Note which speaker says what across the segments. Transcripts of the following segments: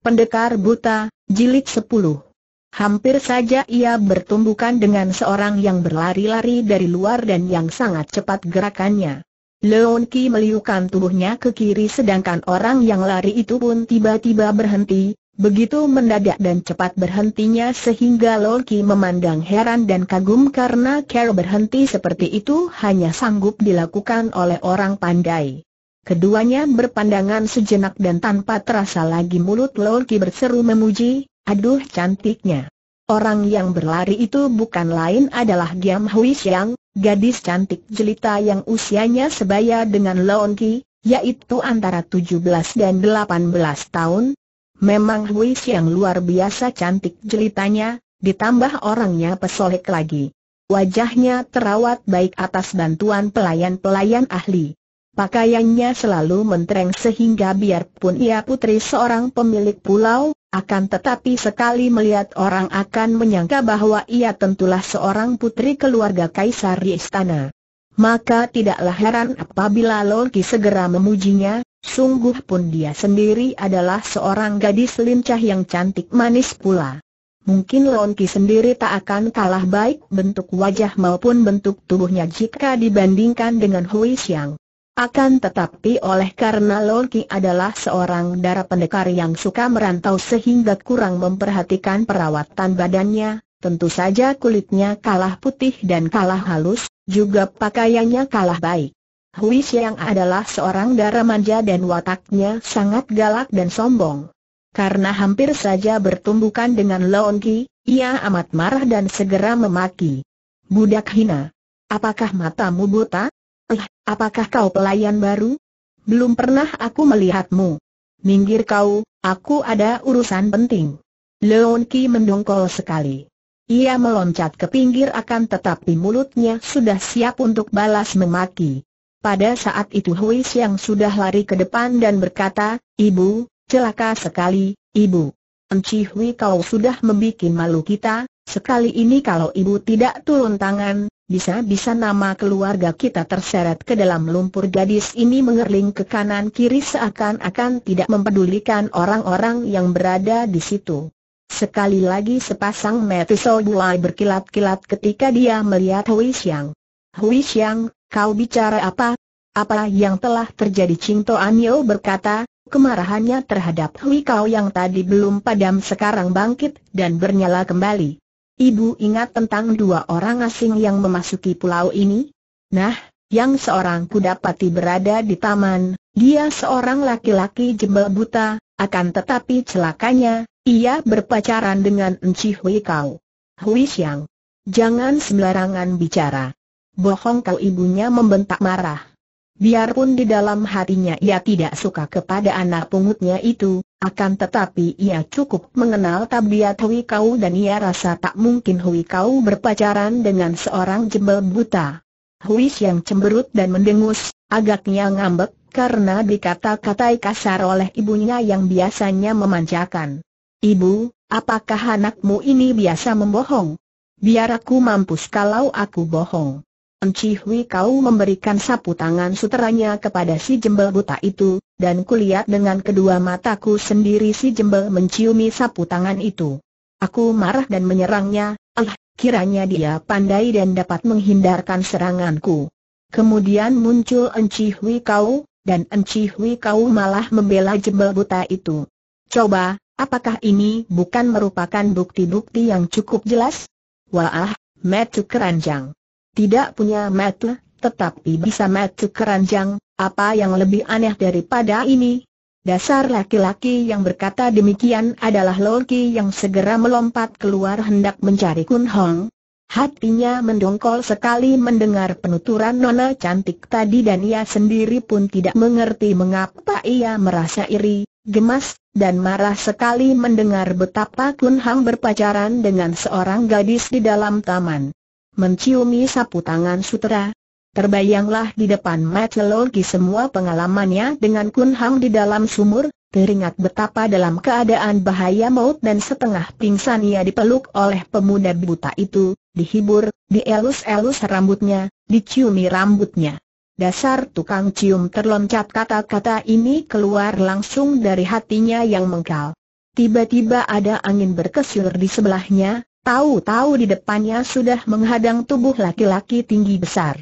Speaker 1: Pendekar Buta, Jilid 10 Hampir saja ia bertumbukan dengan seorang yang berlari-lari dari luar dan yang sangat cepat gerakannya. Leon Ki meliukan tubuhnya ke kiri sedangkan orang yang lari itu pun tiba-tiba berhenti, begitu mendadak dan cepat berhentinya sehingga Leon Ki memandang heran dan kagum karena Carol berhenti seperti itu hanya sanggup dilakukan oleh orang pandai. Keduanya berpandangan sejenak dan tanpa terasa lagi mulut Lolki berseru memuji, aduh cantiknya. Orang yang berlari itu bukan lain adalah Giam Hui Xiang, gadis cantik jelita yang usianya sebaya dengan Lolki, yaitu antara 17 dan 18 tahun. Memang Hui Xiang luar biasa cantik jelitanya, ditambah orangnya pesolek lagi. Wajahnya terawat baik atas bantuan pelayan-pelayan ahli. Pakaiannya selalu mentereng sehingga biarpun ia putri seorang pemilik pulau, akan tetapi sekali melihat orang akan menyangka bahwa ia tentulah seorang putri keluarga kaisar di istana. Maka tidaklah heran apabila Loki segera memujinya, sungguh pun dia sendiri adalah seorang gadis lincah yang cantik manis pula. Mungkin Lonki sendiri tak akan kalah baik bentuk wajah maupun bentuk tubuhnya jika dibandingkan dengan Hui Xiang. Akan tetapi oleh karena Loki adalah seorang darah pendekar yang suka merantau sehingga kurang memperhatikan perawatan badannya, tentu saja kulitnya kalah putih dan kalah halus, juga pakaiannya kalah baik. Hui Xiang adalah seorang darah manja dan wataknya sangat galak dan sombong. Karena hampir saja bertumbukan dengan Lorki, ia amat marah dan segera memaki. Budak hina. Apakah matamu buta? Eh, apakah kau pelayan baru? Belum pernah aku melihatmu. Minggir kau, aku ada urusan penting. Leon Ki mendongkol sekali. Ia meloncat ke pinggir akan tetapi mulutnya sudah siap untuk balas memaki. Pada saat itu Hui Xiang sudah lari ke depan dan berkata, Ibu, celaka sekali, Ibu. Enci Hui kau sudah membuat malu kita, sekali ini kalau ibu tidak turun tangan, bisa-bisa nama keluarga kita terseret ke dalam lumpur gadis ini mengerling ke kanan kiri seakan-akan tidak mempedulikan orang-orang yang berada di situ. Sekali lagi sepasang metisol mulai berkilat-kilat ketika dia melihat Hui Xiang. Hui Xiang, kau bicara apa? Apa yang telah terjadi Cinto Anio berkata, kemarahannya terhadap Hui Kau yang tadi belum padam sekarang bangkit dan bernyala kembali. Ibu ingat tentang dua orang asing yang memasuki pulau ini? Nah, yang seorang ku dapati berada di taman, dia seorang laki-laki jembal buta, akan tetapi celakanya, ia berpacaran dengan Enci Hui Kau. Hui Xiang. Jangan sembarangan bicara. Bohong kau ibunya membentak marah. Biarpun di dalam hatinya ia tidak suka kepada anak pungutnya itu, akan tetapi ia cukup mengenal tabiat Hui Kau dan ia rasa tak mungkin Hui Kau berpacaran dengan seorang jembel buta. Hui yang cemberut dan mendengus, agaknya ngambek karena dikata-katai kasar oleh ibunya yang biasanya memanjakan. Ibu, apakah anakmu ini biasa membohong? Biar aku mampus kalau aku bohong. Encihui kau memberikan sapu tangan suteranya kepada si jembel buta itu, dan kulihat dengan kedua mataku sendiri si jembel menciumi sapu tangan itu. Aku marah dan menyerangnya, ah, kiranya dia pandai dan dapat menghindarkan seranganku. Kemudian muncul Encihui kau, dan Encihui kau malah membela jembel buta itu. Coba, apakah ini bukan merupakan bukti-bukti yang cukup jelas? Wah, metu keranjang. Tidak punya metu, tetapi bisa metu keranjang, apa yang lebih aneh daripada ini? Dasar laki-laki yang berkata demikian adalah Loki yang segera melompat keluar hendak mencari Kun Hong. Hatinya mendongkol sekali mendengar penuturan nona cantik tadi dan ia sendiri pun tidak mengerti mengapa ia merasa iri, gemas, dan marah sekali mendengar betapa Kun Hong berpacaran dengan seorang gadis di dalam taman menciumi sapu tangan sutera. Terbayanglah di depan mata semua pengalamannya dengan Kun Hang di dalam sumur, teringat betapa dalam keadaan bahaya maut dan setengah pingsan ia dipeluk oleh pemuda buta itu, dihibur, dielus-elus rambutnya, diciumi rambutnya. Dasar tukang cium terloncat kata-kata ini keluar langsung dari hatinya yang mengkal. Tiba-tiba ada angin berkesir di sebelahnya, Tahu-tahu di depannya sudah menghadang tubuh laki-laki tinggi besar.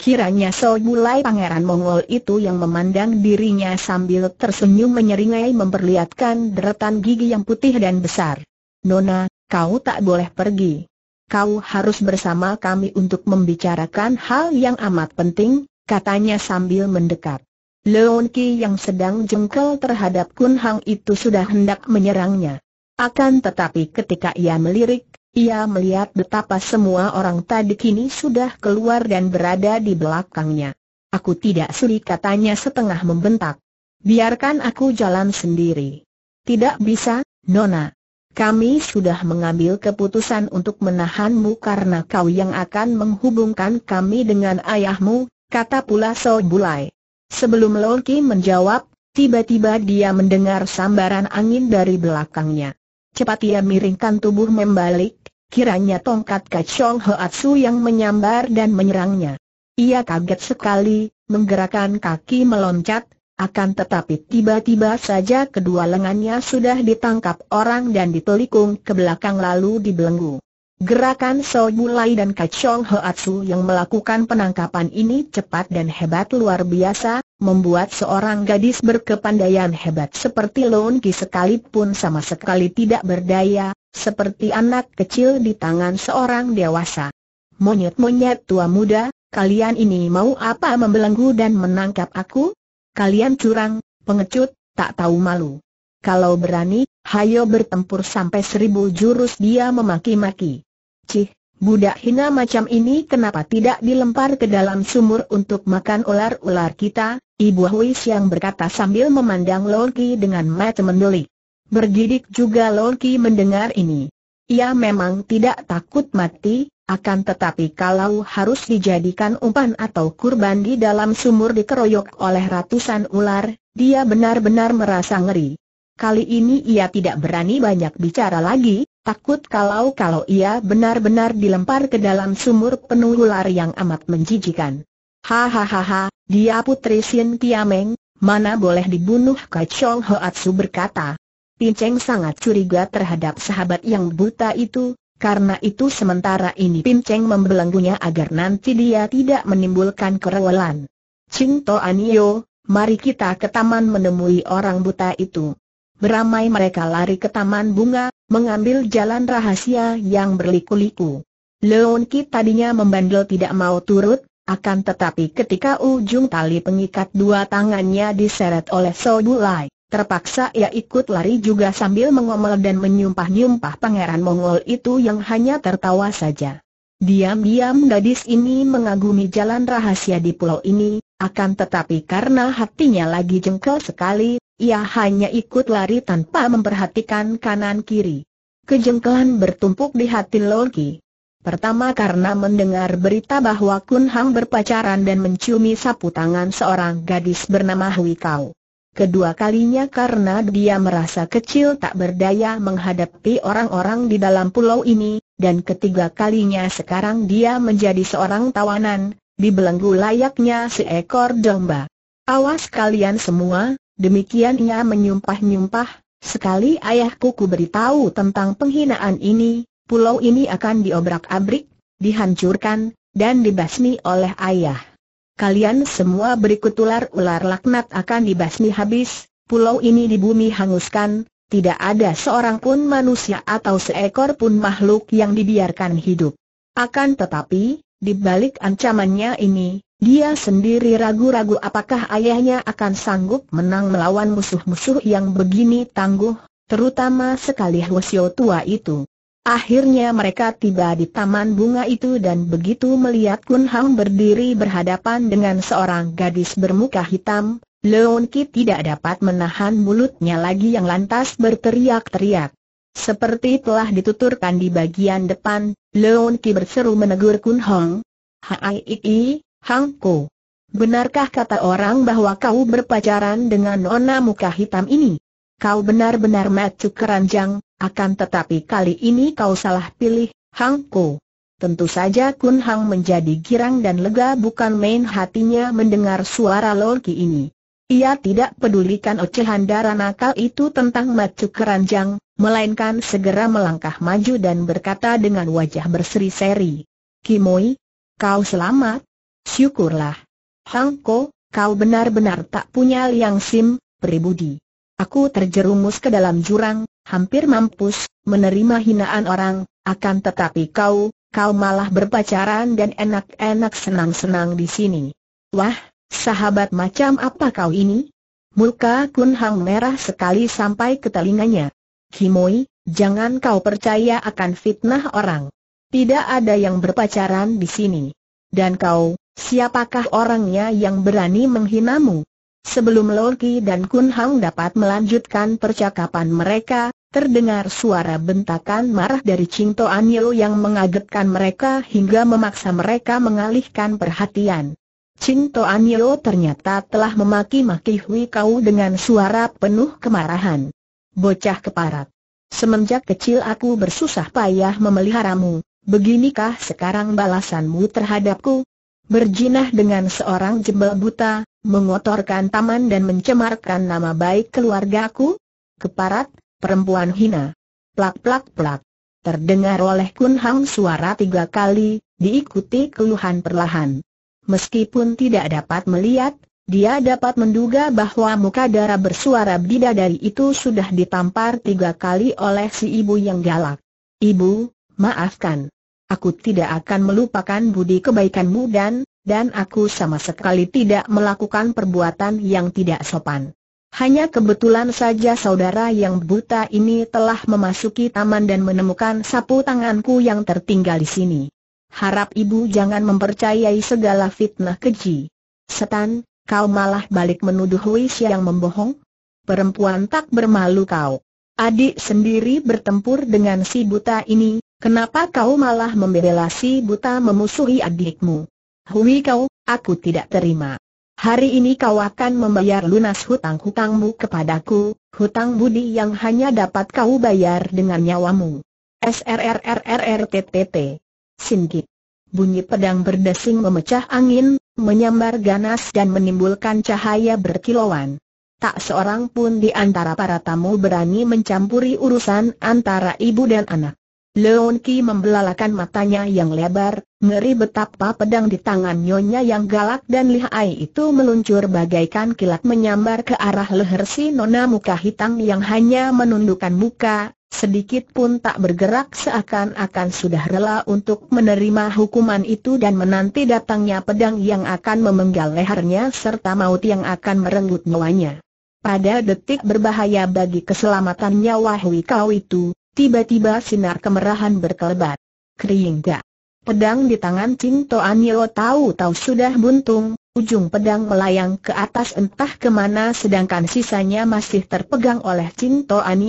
Speaker 1: Kiranya Sol pangeran Mongol itu yang memandang dirinya sambil tersenyum menyeringai memperlihatkan deretan gigi yang putih dan besar. Nona, kau tak boleh pergi. Kau harus bersama kami untuk membicarakan hal yang amat penting, katanya sambil mendekat. Leon yang sedang jengkel terhadap Kun Hang itu sudah hendak menyerangnya. Akan tetapi ketika ia melirik, ia melihat betapa semua orang tadi kini sudah keluar dan berada di belakangnya. Aku tidak suri katanya setengah membentak. Biarkan aku jalan sendiri. Tidak bisa, Nona. Kami sudah mengambil keputusan untuk menahanmu karena kau yang akan menghubungkan kami dengan ayahmu, kata pula So Bulai. Sebelum Loki menjawab, tiba-tiba dia mendengar sambaran angin dari belakangnya. Cepat ia miringkan tubuh membalik, kiranya tongkat kacong Hoatsu yang menyambar dan menyerangnya. Ia kaget sekali, menggerakkan kaki meloncat, akan tetapi tiba-tiba saja kedua lengannya sudah ditangkap orang dan ditelikung ke belakang lalu dibelenggu. Gerakan So Yulai dan Kacong Hoatsu yang melakukan penangkapan ini cepat dan hebat luar biasa, membuat seorang gadis berkepandaian hebat seperti Lon Ki sekalipun sama sekali tidak berdaya, seperti anak kecil di tangan seorang dewasa. Monyet-monyet tua muda, kalian ini mau apa membelenggu dan menangkap aku? Kalian curang, pengecut, tak tahu malu. Kalau berani, hayo bertempur sampai seribu jurus dia memaki-maki. Cih, budak hina macam ini kenapa tidak dilempar ke dalam sumur untuk makan ular-ular kita? Ibu Huis yang berkata sambil memandang Lorki dengan mata mendelik. Bergidik juga Lorki mendengar ini. Ia memang tidak takut mati, akan tetapi kalau harus dijadikan umpan atau kurban di dalam sumur dikeroyok oleh ratusan ular, dia benar-benar merasa ngeri. Kali ini ia tidak berani banyak bicara lagi, Takut kalau-kalau ia benar-benar dilempar ke dalam sumur penuh ular yang amat menjijikan. Hahaha, dia putri Sin Tiameng, mana boleh dibunuh Kacong Hoatsu berkata. Pinceng sangat curiga terhadap sahabat yang buta itu, karena itu sementara ini Pinceng membelenggunya agar nanti dia tidak menimbulkan kerewelan. Cinto Anio, mari kita ke taman menemui orang buta itu. Beramai mereka lari ke taman bunga, mengambil jalan rahasia yang berliku-liku. Leon Ki tadinya membandel tidak mau turut, akan tetapi ketika ujung tali pengikat dua tangannya diseret oleh So Bulai, terpaksa ia ikut lari juga sambil mengomel dan menyumpah-nyumpah pangeran Mongol itu yang hanya tertawa saja. Diam-diam gadis ini mengagumi jalan rahasia di pulau ini, akan tetapi karena hatinya lagi jengkel sekali, ia hanya ikut lari tanpa memperhatikan kanan-kiri. Kejengkelan bertumpuk di hati Loki. Pertama karena mendengar berita bahwa Kun Hang berpacaran dan menciumi sapu tangan seorang gadis bernama Hui Kau. Kedua kalinya karena dia merasa kecil tak berdaya menghadapi orang-orang di dalam pulau ini, dan ketiga kalinya sekarang dia menjadi seorang tawanan, dibelenggu layaknya seekor domba. Awas kalian semua, Demikian ia menyumpah-nyumpah, sekali ayahku ku beritahu tentang penghinaan ini, pulau ini akan diobrak-abrik, dihancurkan, dan dibasmi oleh ayah. Kalian semua berikut ular-ular laknat akan dibasmi habis, pulau ini di bumi hanguskan, tidak ada seorang pun manusia atau seekor pun makhluk yang dibiarkan hidup. Akan tetapi, di balik ancamannya ini, dia sendiri ragu-ragu apakah ayahnya akan sanggup menang melawan musuh-musuh yang begini tangguh, terutama sekali Hwasyo tua itu. Akhirnya mereka tiba di taman bunga itu dan begitu melihat Kun Hang berdiri berhadapan dengan seorang gadis bermuka hitam, Leon Ki tidak dapat menahan mulutnya lagi yang lantas berteriak-teriak. Seperti telah dituturkan di bagian depan, Leon Ki berseru menegur Kun Hong, Hai Iki, Hangko. Benarkah kata orang bahwa kau berpacaran dengan nona muka hitam ini? Kau benar-benar macu keranjang, akan tetapi kali ini kau salah pilih, Hangko. Tentu saja Kun Hang menjadi girang dan lega bukan main hatinya mendengar suara lorki ini. Ia tidak pedulikan ocehan darah nakal itu tentang macu keranjang, melainkan segera melangkah maju dan berkata dengan wajah berseri-seri. Kimoi, kau selamat, Syukurlah. Hang Ko, kau benar-benar tak punya liang sim, pribudi. Aku terjerumus ke dalam jurang, hampir mampus, menerima hinaan orang, akan tetapi kau, kau malah berpacaran dan enak-enak senang-senang di sini. Wah, sahabat macam apa kau ini? Muka Kun Hang merah sekali sampai ke telinganya. Kimoi, jangan kau percaya akan fitnah orang. Tidak ada yang berpacaran di sini. Dan kau, Siapakah orangnya yang berani menghinamu? Sebelum Loki dan Kun Hang dapat melanjutkan percakapan mereka, terdengar suara bentakan marah dari Cinto Anilo yang mengagetkan mereka hingga memaksa mereka mengalihkan perhatian. Cinto Anilo ternyata telah memaki-maki Hui Kau dengan suara penuh kemarahan. Bocah keparat. Semenjak kecil aku bersusah payah memeliharamu, beginikah sekarang balasanmu terhadapku? berjinah dengan seorang jebel buta, mengotorkan taman dan mencemarkan nama baik keluargaku? Keparat, perempuan hina. Plak plak plak. Terdengar oleh Kun Hang suara tiga kali, diikuti keluhan perlahan. Meskipun tidak dapat melihat, dia dapat menduga bahwa muka darah bersuara bidadari itu sudah ditampar tiga kali oleh si ibu yang galak. Ibu, maafkan aku tidak akan melupakan budi kebaikanmu dan, dan aku sama sekali tidak melakukan perbuatan yang tidak sopan. Hanya kebetulan saja saudara yang buta ini telah memasuki taman dan menemukan sapu tanganku yang tertinggal di sini. Harap ibu jangan mempercayai segala fitnah keji. Setan, kau malah balik menuduh Wisya yang membohong? Perempuan tak bermalu kau. Adik sendiri bertempur dengan si buta ini, Kenapa kau malah membela si buta memusuhi adikmu? Hui kau, aku tidak terima. Hari ini kau akan membayar lunas hutang-hutangmu kepadaku, hutang budi yang hanya dapat kau bayar dengan nyawamu. SRRRRRTTT. Singkit. Bunyi pedang berdesing memecah angin, menyambar ganas dan menimbulkan cahaya berkilauan. Tak seorang pun di antara para tamu berani mencampuri urusan antara ibu dan anak. Leon Ki membelalakan matanya yang lebar, ngeri betapa pedang di tangan nyonya yang galak dan lihai itu meluncur bagaikan kilat menyambar ke arah leher si nona muka hitam yang hanya menundukkan muka, sedikit pun tak bergerak seakan-akan sudah rela untuk menerima hukuman itu dan menanti datangnya pedang yang akan memenggal lehernya serta maut yang akan merenggut nyawanya. Pada detik berbahaya bagi keselamatan nyawa Hui Kau itu, Tiba-tiba sinar kemerahan berkelebat. Keringga. Pedang di tangan Ching Toan tahu-tahu sudah buntung, ujung pedang melayang ke atas entah kemana sedangkan sisanya masih terpegang oleh Ching Toan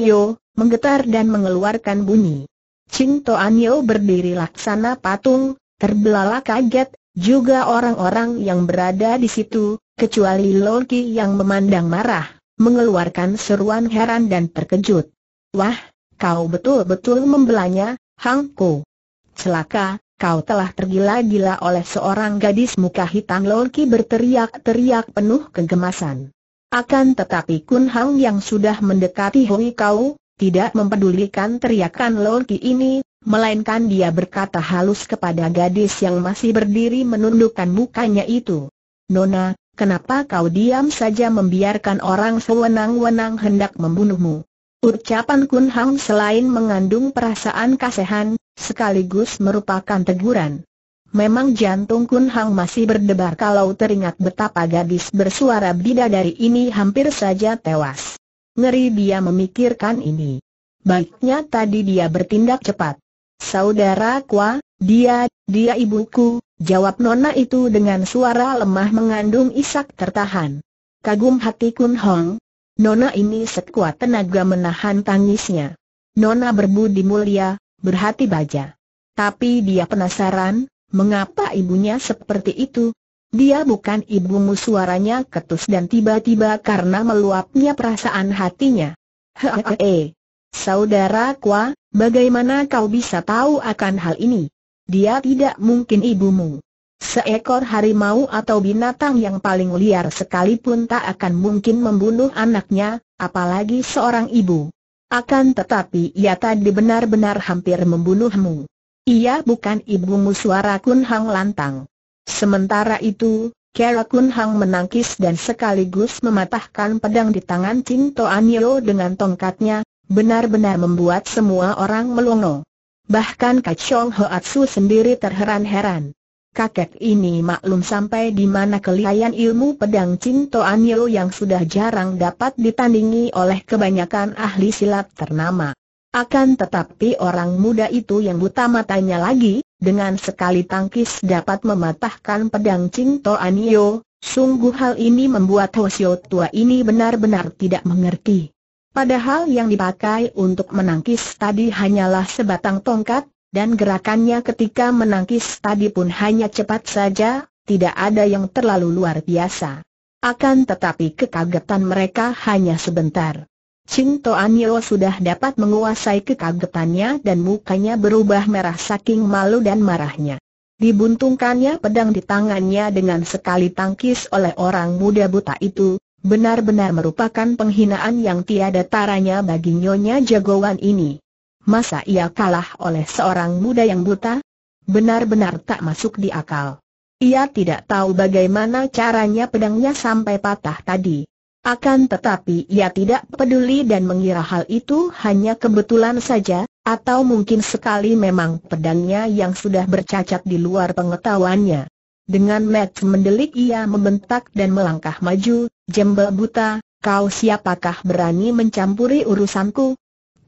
Speaker 1: menggetar dan mengeluarkan bunyi. Ching Toan berdiri laksana patung, terbelalak kaget, juga orang-orang yang berada di situ, kecuali Loki yang memandang marah, mengeluarkan seruan heran dan terkejut. Wah, kau betul-betul membelanya, Hangko. Celaka, kau telah tergila-gila oleh seorang gadis muka hitam Lolki berteriak-teriak penuh kegemasan. Akan tetapi Kun Hang yang sudah mendekati Hui Kau, tidak mempedulikan teriakan Lolki ini, melainkan dia berkata halus kepada gadis yang masih berdiri menundukkan mukanya itu. Nona, kenapa kau diam saja membiarkan orang sewenang-wenang hendak membunuhmu? Ucapan Kun Hang selain mengandung perasaan kasihan, sekaligus merupakan teguran. Memang jantung Kun Hang masih berdebar kalau teringat betapa gadis bersuara bidadari ini hampir saja tewas. Ngeri dia memikirkan ini. Baiknya tadi dia bertindak cepat. Saudara Kwa, dia, dia ibuku, jawab Nona itu dengan suara lemah mengandung isak tertahan. Kagum hati Kun Hong, Nona ini sekuat tenaga menahan tangisnya. Nona berbudi mulia, berhati baja. Tapi dia penasaran, mengapa ibunya seperti itu? Dia bukan ibumu suaranya ketus dan tiba-tiba karena meluapnya perasaan hatinya. Hehehe. Saudara Kwa, bagaimana kau bisa tahu akan hal ini? Dia tidak mungkin ibumu. Seekor harimau atau binatang yang paling liar sekalipun tak akan mungkin membunuh anaknya, apalagi seorang ibu. Akan tetapi ia tadi benar-benar hampir membunuhmu. Ia bukan ibumu suara Kun Hang lantang. Sementara itu, Kera Kun Hang menangkis dan sekaligus mematahkan pedang di tangan Ching Toanio dengan tongkatnya, benar-benar membuat semua orang melongo. Bahkan Kak Chong Hoatsu sendiri terheran-heran kakek ini maklum sampai di mana kelihayan ilmu pedang Cinto Anio yang sudah jarang dapat ditandingi oleh kebanyakan ahli silat ternama. Akan tetapi orang muda itu yang buta matanya lagi, dengan sekali tangkis dapat mematahkan pedang Cinto Anio, sungguh hal ini membuat Hosio tua ini benar-benar tidak mengerti. Padahal yang dipakai untuk menangkis tadi hanyalah sebatang tongkat, dan gerakannya ketika menangkis tadi pun hanya cepat saja, tidak ada yang terlalu luar biasa. Akan tetapi kekagetan mereka hanya sebentar. Ching Toan Yeo sudah dapat menguasai kekagetannya dan mukanya berubah merah saking malu dan marahnya. Dibuntungkannya pedang di tangannya dengan sekali tangkis oleh orang muda buta itu, benar-benar merupakan penghinaan yang tiada taranya bagi nyonya jagoan ini. Masa ia kalah oleh seorang muda yang buta? Benar-benar tak masuk di akal. Ia tidak tahu bagaimana caranya pedangnya sampai patah tadi. Akan tetapi ia tidak peduli dan mengira hal itu hanya kebetulan saja, atau mungkin sekali memang pedangnya yang sudah bercacat di luar pengetahuannya. Dengan match mendelik ia membentak dan melangkah maju, jembel buta, kau siapakah berani mencampuri urusanku,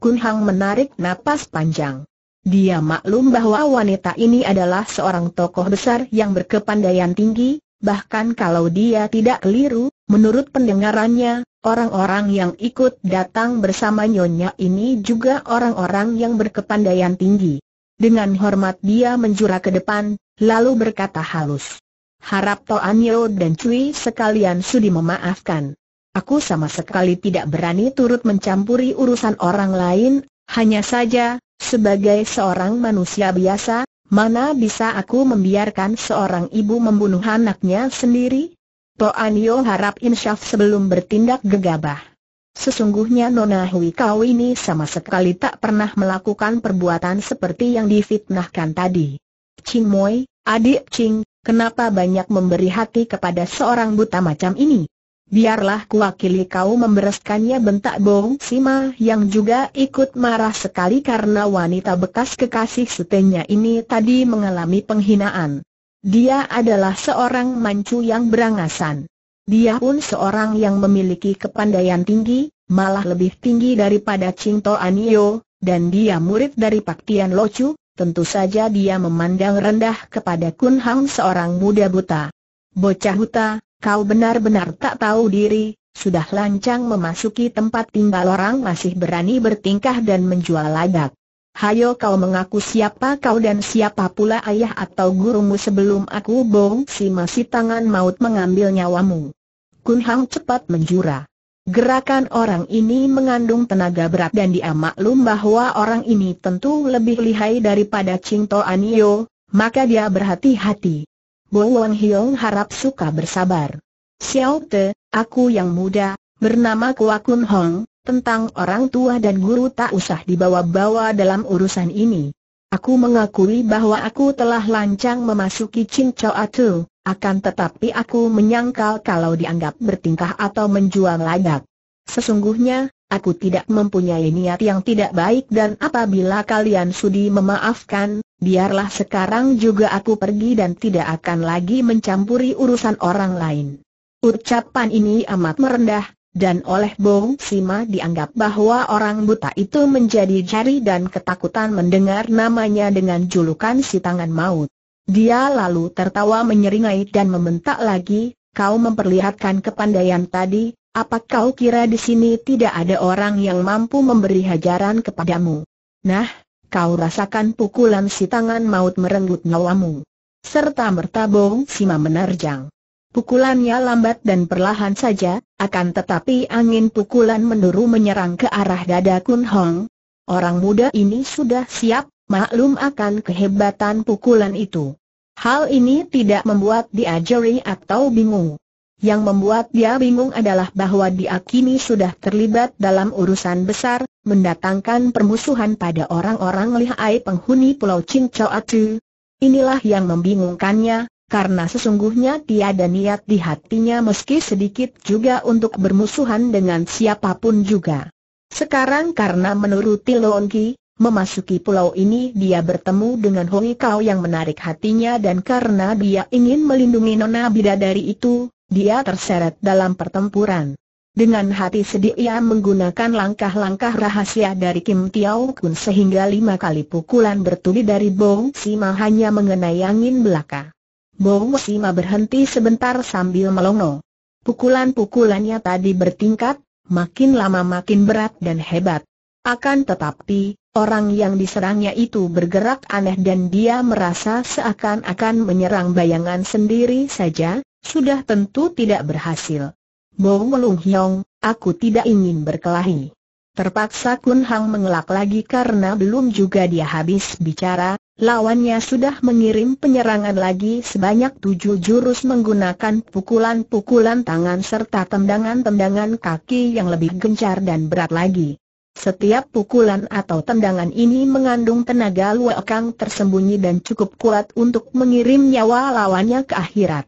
Speaker 1: Kun Hang menarik napas panjang. Dia maklum bahwa wanita ini adalah seorang tokoh besar yang berkepandaian tinggi, bahkan kalau dia tidak keliru, menurut pendengarannya, orang-orang yang ikut datang bersama Nyonya ini juga orang-orang yang berkepandaian tinggi. Dengan hormat dia menjura ke depan, lalu berkata halus. Harap Toanyo dan Cui sekalian sudi memaafkan. Aku sama sekali tidak berani turut mencampuri urusan orang lain, hanya saja, sebagai seorang manusia biasa, mana bisa aku membiarkan seorang ibu membunuh anaknya sendiri? Toan Anio harap insyaf sebelum bertindak gegabah. Sesungguhnya Nona Hui Kau ini sama sekali tak pernah melakukan perbuatan seperti yang difitnahkan tadi. Ching Moi, adik Ching, kenapa banyak memberi hati kepada seorang buta macam ini? Biarlah kuwakili kau membereskannya bentak Bong Sima yang juga ikut marah sekali karena wanita bekas kekasih setennya ini tadi mengalami penghinaan. Dia adalah seorang mancu yang berangasan. Dia pun seorang yang memiliki kepandaian tinggi, malah lebih tinggi daripada Ching To Anio, dan dia murid dari Pak Tian Lo Chu, tentu saja dia memandang rendah kepada Kun Hang seorang muda buta. Bocah buta, Kau benar-benar tak tahu diri, sudah lancang memasuki tempat tinggal orang masih berani bertingkah dan menjual lagak. Hayo kau mengaku siapa kau dan siapa pula ayah atau gurumu sebelum aku bongsi masih tangan maut mengambil nyawamu. Kun Hang cepat menjura. Gerakan orang ini mengandung tenaga berat dan dia maklum bahwa orang ini tentu lebih lihai daripada Ching To Anio, maka dia berhati-hati. Bo Wan Hyong harap suka bersabar. Xiao Te, aku yang muda, bernama Kua Kun Hong, tentang orang tua dan guru tak usah dibawa-bawa dalam urusan ini. Aku mengakui bahwa aku telah lancang memasuki Chin Chow Atu, akan tetapi aku menyangkal kalau dianggap bertingkah atau menjual lagak. Sesungguhnya, aku tidak mempunyai niat yang tidak baik dan apabila kalian sudi memaafkan, biarlah sekarang juga aku pergi dan tidak akan lagi mencampuri urusan orang lain. Ucapan ini amat merendah, dan oleh Bong Sima dianggap bahwa orang buta itu menjadi jari dan ketakutan mendengar namanya dengan julukan si tangan maut. Dia lalu tertawa menyeringai dan membentak lagi, kau memperlihatkan kepandaian tadi, apa kau kira di sini tidak ada orang yang mampu memberi hajaran kepadamu? Nah, kau rasakan pukulan si tangan maut merenggut nyawamu. Serta mertabong sima menerjang. Pukulannya lambat dan perlahan saja, akan tetapi angin pukulan menderu menyerang ke arah dada Kun Hong. Orang muda ini sudah siap, maklum akan kehebatan pukulan itu. Hal ini tidak membuat dia jeri atau bingung. Yang membuat dia bingung adalah bahwa dia kini sudah terlibat dalam urusan besar, mendatangkan permusuhan pada orang-orang lihai penghuni Pulau Chincoatu. Inilah yang membingungkannya, karena sesungguhnya tiada niat di hatinya meski sedikit juga untuk bermusuhan dengan siapapun juga. Sekarang karena menuruti Longki, Memasuki pulau ini dia bertemu dengan Hongi Kau yang menarik hatinya dan karena dia ingin melindungi nona bidadari itu, dia terseret dalam pertempuran. Dengan hati sedih ia menggunakan langkah-langkah rahasia dari Kim Tiao Kun sehingga lima kali pukulan bertubi dari Bong Sima hanya mengenai angin belaka. Bong Sima berhenti sebentar sambil melongo. Pukulan-pukulannya tadi bertingkat, makin lama makin berat dan hebat. Akan tetapi, Orang yang diserangnya itu bergerak aneh dan dia merasa seakan-akan menyerang bayangan sendiri saja, sudah tentu tidak berhasil. Bong Melung Hyong, aku tidak ingin berkelahi. Terpaksa Kun Hang mengelak lagi karena belum juga dia habis bicara, lawannya sudah mengirim penyerangan lagi sebanyak tujuh jurus menggunakan pukulan-pukulan tangan serta tendangan-tendangan kaki yang lebih gencar dan berat lagi. Setiap pukulan atau tendangan ini mengandung tenaga luakang tersembunyi dan cukup kuat untuk mengirim nyawa lawannya ke akhirat.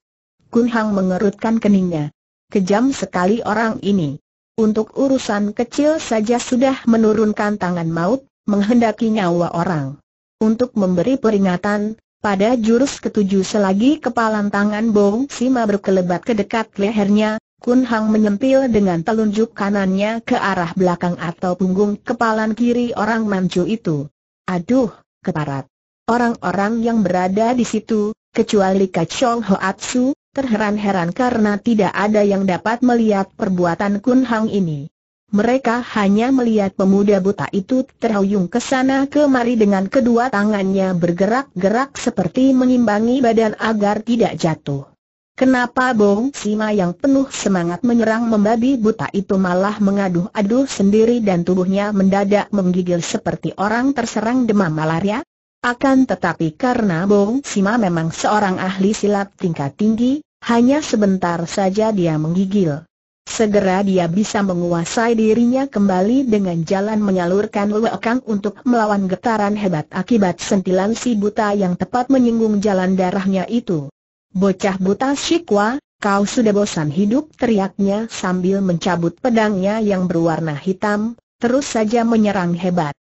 Speaker 1: Kun Hang mengerutkan keningnya. Kejam sekali orang ini. Untuk urusan kecil saja sudah menurunkan tangan maut, menghendaki nyawa orang. Untuk memberi peringatan, pada jurus ketujuh selagi kepalan tangan Bong Sima berkelebat ke dekat lehernya, Kun Hang menyempil dengan telunjuk kanannya ke arah belakang atau punggung kepalan kiri orang Manchu itu. Aduh, keparat. Orang-orang yang berada di situ, kecuali Kachong Hoatsu, terheran-heran karena tidak ada yang dapat melihat perbuatan Kun Hang ini. Mereka hanya melihat pemuda buta itu terhuyung ke sana kemari dengan kedua tangannya bergerak-gerak seperti mengimbangi badan agar tidak jatuh. Kenapa Bong Sima yang penuh semangat menyerang membabi buta itu malah mengaduh-aduh sendiri dan tubuhnya mendadak menggigil seperti orang terserang demam malaria? Akan tetapi karena Bong Sima memang seorang ahli silat tingkat tinggi, hanya sebentar saja dia menggigil. Segera dia bisa menguasai dirinya kembali dengan jalan menyalurkan luekang untuk melawan getaran hebat akibat sentilan si buta yang tepat menyinggung jalan darahnya itu. Bocah buta Shikwa, kau sudah bosan hidup teriaknya sambil mencabut pedangnya yang berwarna hitam, terus saja menyerang hebat.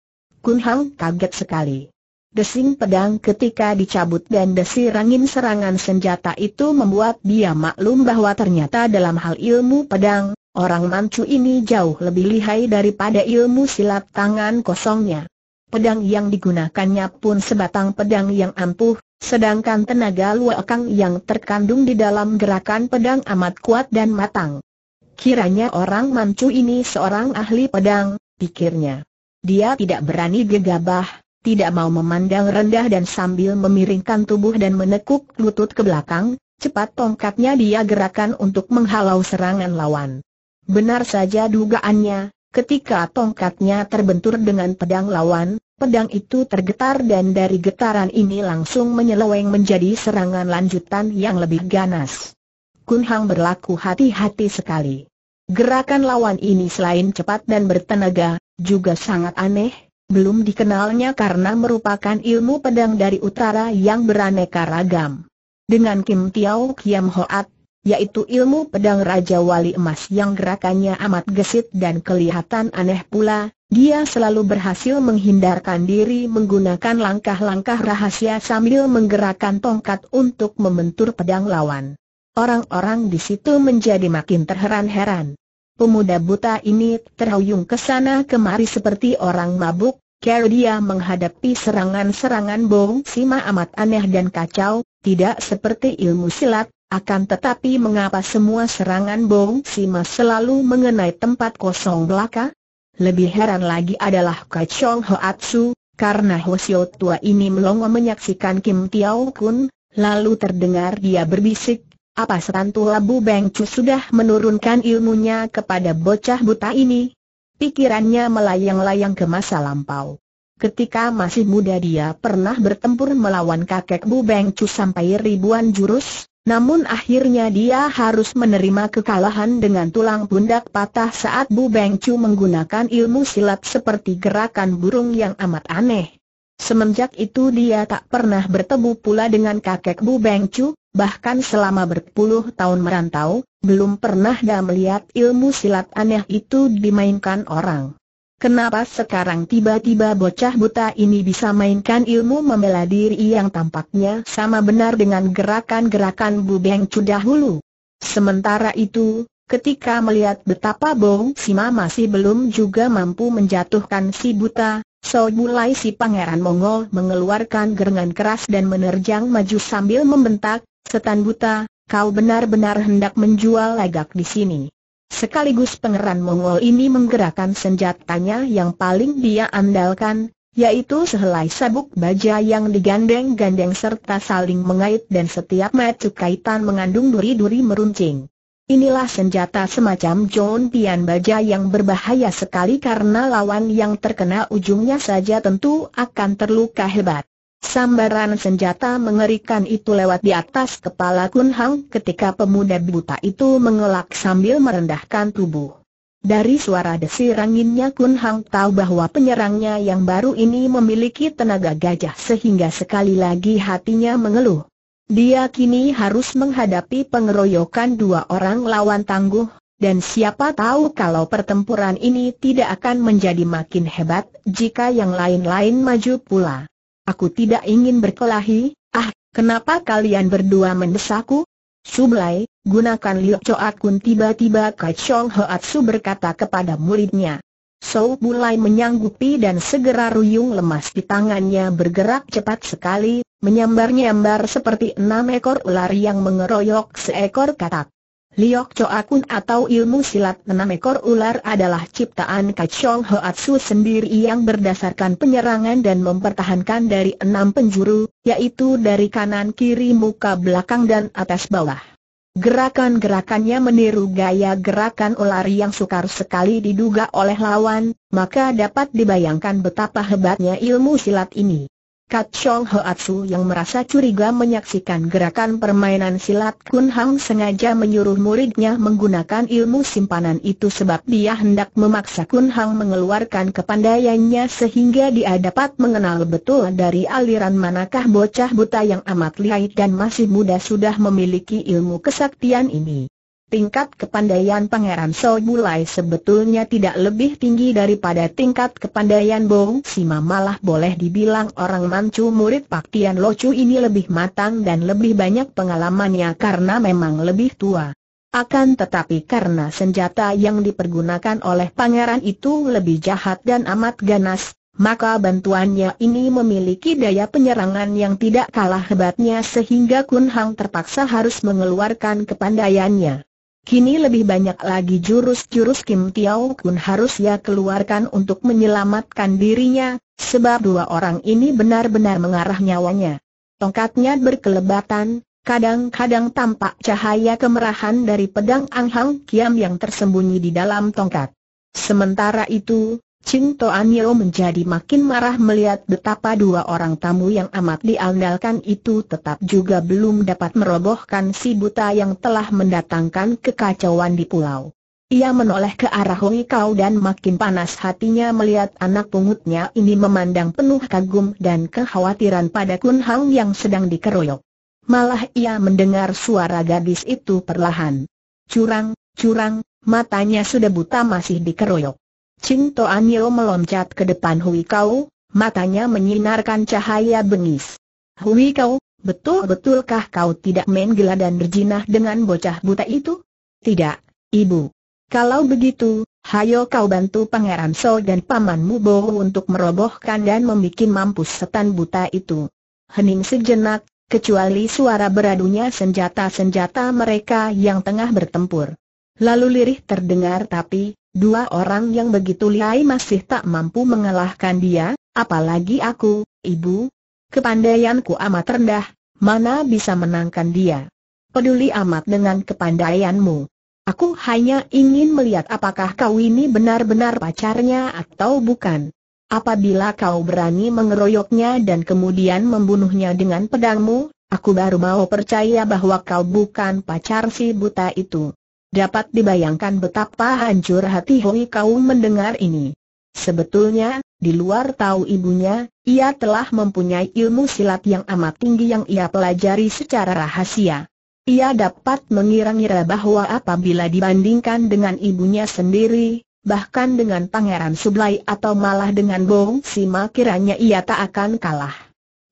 Speaker 1: Kun Hang kaget sekali. Desing pedang ketika dicabut dan desir serangan senjata itu membuat dia maklum bahwa ternyata dalam hal ilmu pedang, orang mancu ini jauh lebih lihai daripada ilmu silat tangan kosongnya pedang yang digunakannya pun sebatang pedang yang ampuh, sedangkan tenaga luakang yang terkandung di dalam gerakan pedang amat kuat dan matang. Kiranya orang Mancu ini seorang ahli pedang, pikirnya. Dia tidak berani gegabah, tidak mau memandang rendah dan sambil memiringkan tubuh dan menekuk lutut ke belakang, cepat tongkatnya dia gerakan untuk menghalau serangan lawan. Benar saja dugaannya, ketika tongkatnya terbentur dengan pedang lawan, Pedang itu tergetar dan dari getaran ini langsung menyeleweng menjadi serangan lanjutan yang lebih ganas. Kun Hang berlaku hati-hati sekali. Gerakan lawan ini selain cepat dan bertenaga, juga sangat aneh, belum dikenalnya karena merupakan ilmu pedang dari utara yang beraneka ragam. Dengan Kim Tiao Kiam Hoat, yaitu ilmu pedang Raja Wali Emas yang gerakannya amat gesit dan kelihatan aneh pula, dia selalu berhasil menghindarkan diri menggunakan langkah-langkah rahasia sambil menggerakkan tongkat untuk membentur pedang lawan. Orang-orang di situ menjadi makin terheran-heran. Pemuda buta ini terhuyung ke sana kemari seperti orang mabuk, kalau dia menghadapi serangan-serangan Bong Sima amat aneh dan kacau, tidak seperti ilmu silat, akan tetapi mengapa semua serangan Bong Sima selalu mengenai tempat kosong belaka? Lebih heran lagi adalah Kachong Hoatsu, karena Hosio tua ini melongo menyaksikan Kim Tiao Kun, lalu terdengar dia berbisik, apa setan tua Bu Beng Chu sudah menurunkan ilmunya kepada bocah buta ini? Pikirannya melayang-layang ke masa lampau. Ketika masih muda dia pernah bertempur melawan kakek Bu Beng Chu sampai ribuan jurus, namun akhirnya dia harus menerima kekalahan dengan tulang pundak patah saat Bu Beng menggunakan ilmu silat seperti gerakan burung yang amat aneh. Semenjak itu dia tak pernah bertemu pula dengan kakek Bu Beng bahkan selama berpuluh tahun merantau, belum pernah dia melihat ilmu silat aneh itu dimainkan orang. Kenapa sekarang tiba-tiba bocah buta ini bisa mainkan ilmu membela diri yang tampaknya sama benar dengan gerakan-gerakan Bu Beng Cu dahulu? Sementara itu, ketika melihat betapa Bong Sima masih belum juga mampu menjatuhkan si buta, so mulai si pangeran Mongol mengeluarkan gerengan keras dan menerjang maju sambil membentak, setan buta, kau benar-benar hendak menjual lagak di sini. Sekaligus pengeran Mongol ini menggerakkan senjatanya yang paling dia andalkan, yaitu sehelai sabuk baja yang digandeng-gandeng serta saling mengait dan setiap metu kaitan mengandung duri-duri meruncing. Inilah senjata semacam John Tian Baja yang berbahaya sekali karena lawan yang terkena ujungnya saja tentu akan terluka hebat. Sambaran senjata mengerikan itu lewat di atas kepala Kun Hang ketika pemuda buta itu mengelak sambil merendahkan tubuh. Dari suara desir anginnya Kun Hang tahu bahwa penyerangnya yang baru ini memiliki tenaga gajah sehingga sekali lagi hatinya mengeluh. Dia kini harus menghadapi pengeroyokan dua orang lawan tangguh, dan siapa tahu kalau pertempuran ini tidak akan menjadi makin hebat jika yang lain-lain maju pula. Aku tidak ingin berkelahi, ah, kenapa kalian berdua mendesakku? Sublai, gunakan liuk coak kun tiba-tiba Kacong Hoatsu berkata kepada muridnya. Sou mulai menyanggupi dan segera ruyung lemas di tangannya bergerak cepat sekali, menyambar-nyambar seperti enam ekor ular yang mengeroyok seekor katak. Liok Choa Kun atau ilmu silat enam ekor ular adalah ciptaan Kachong Hoatsu sendiri yang berdasarkan penyerangan dan mempertahankan dari enam penjuru, yaitu dari kanan kiri muka belakang dan atas bawah. Gerakan-gerakannya meniru gaya gerakan ular yang sukar sekali diduga oleh lawan, maka dapat dibayangkan betapa hebatnya ilmu silat ini. Kat Chong Hoatsu yang merasa curiga menyaksikan gerakan permainan silat Kun Hang sengaja menyuruh muridnya menggunakan ilmu simpanan itu sebab dia hendak memaksa Kun Hang mengeluarkan kepandaiannya sehingga dia dapat mengenal betul dari aliran manakah bocah buta yang amat lihai dan masih muda sudah memiliki ilmu kesaktian ini. Tingkat kepandaian Pangeran So mulai sebetulnya tidak lebih tinggi daripada tingkat kepandaian Bong Sima malah boleh dibilang orang mancu murid Pak Tian Lo Chu ini lebih matang dan lebih banyak pengalamannya karena memang lebih tua. Akan tetapi karena senjata yang dipergunakan oleh pangeran itu lebih jahat dan amat ganas, maka bantuannya ini memiliki daya penyerangan yang tidak kalah hebatnya sehingga Kun Hang terpaksa harus mengeluarkan kepandaiannya. Kini lebih banyak lagi jurus-jurus Kim Tiao Kun harus ia keluarkan untuk menyelamatkan dirinya, sebab dua orang ini benar-benar mengarah nyawanya. Tongkatnya berkelebatan, kadang-kadang tampak cahaya kemerahan dari pedang Ang Hang Kiam yang tersembunyi di dalam tongkat. Sementara itu, Cinto Anio menjadi makin marah melihat betapa dua orang tamu yang amat diandalkan itu tetap juga belum dapat merobohkan si buta yang telah mendatangkan kekacauan di pulau. Ia menoleh ke arah Hui Kau dan makin panas hatinya melihat anak pungutnya ini memandang penuh kagum dan kekhawatiran pada Kun Hang yang sedang dikeroyok. Malah ia mendengar suara gadis itu perlahan. Curang, curang, matanya sudah buta masih dikeroyok. Cinto Anio meloncat ke depan Hui Kau, matanya menyinarkan cahaya bengis. Hui Kau, betul-betulkah kau tidak main gila dan berjinah dengan bocah buta itu? Tidak, ibu. Kalau begitu, hayo kau bantu Pangeran So dan pamanmu Bo untuk merobohkan dan membuat mampus setan buta itu. Hening sejenak, kecuali suara beradunya senjata-senjata mereka yang tengah bertempur. Lalu lirih terdengar tapi, Dua orang yang begitu lihai masih tak mampu mengalahkan dia, apalagi aku, ibu. Kepandaianku amat rendah, mana bisa menangkan dia. Peduli amat dengan kepandaianmu. Aku hanya ingin melihat apakah kau ini benar-benar pacarnya atau bukan. Apabila kau berani mengeroyoknya dan kemudian membunuhnya dengan pedangmu, aku baru mau percaya bahwa kau bukan pacar si buta itu. Dapat dibayangkan betapa hancur hati Hui Kau mendengar ini. Sebetulnya, di luar tahu ibunya, ia telah mempunyai ilmu silat yang amat tinggi yang ia pelajari secara rahasia. Ia dapat mengira-ngira bahwa apabila dibandingkan dengan ibunya sendiri, bahkan dengan Pangeran Sublai atau malah dengan Bong Sima kiranya ia tak akan kalah.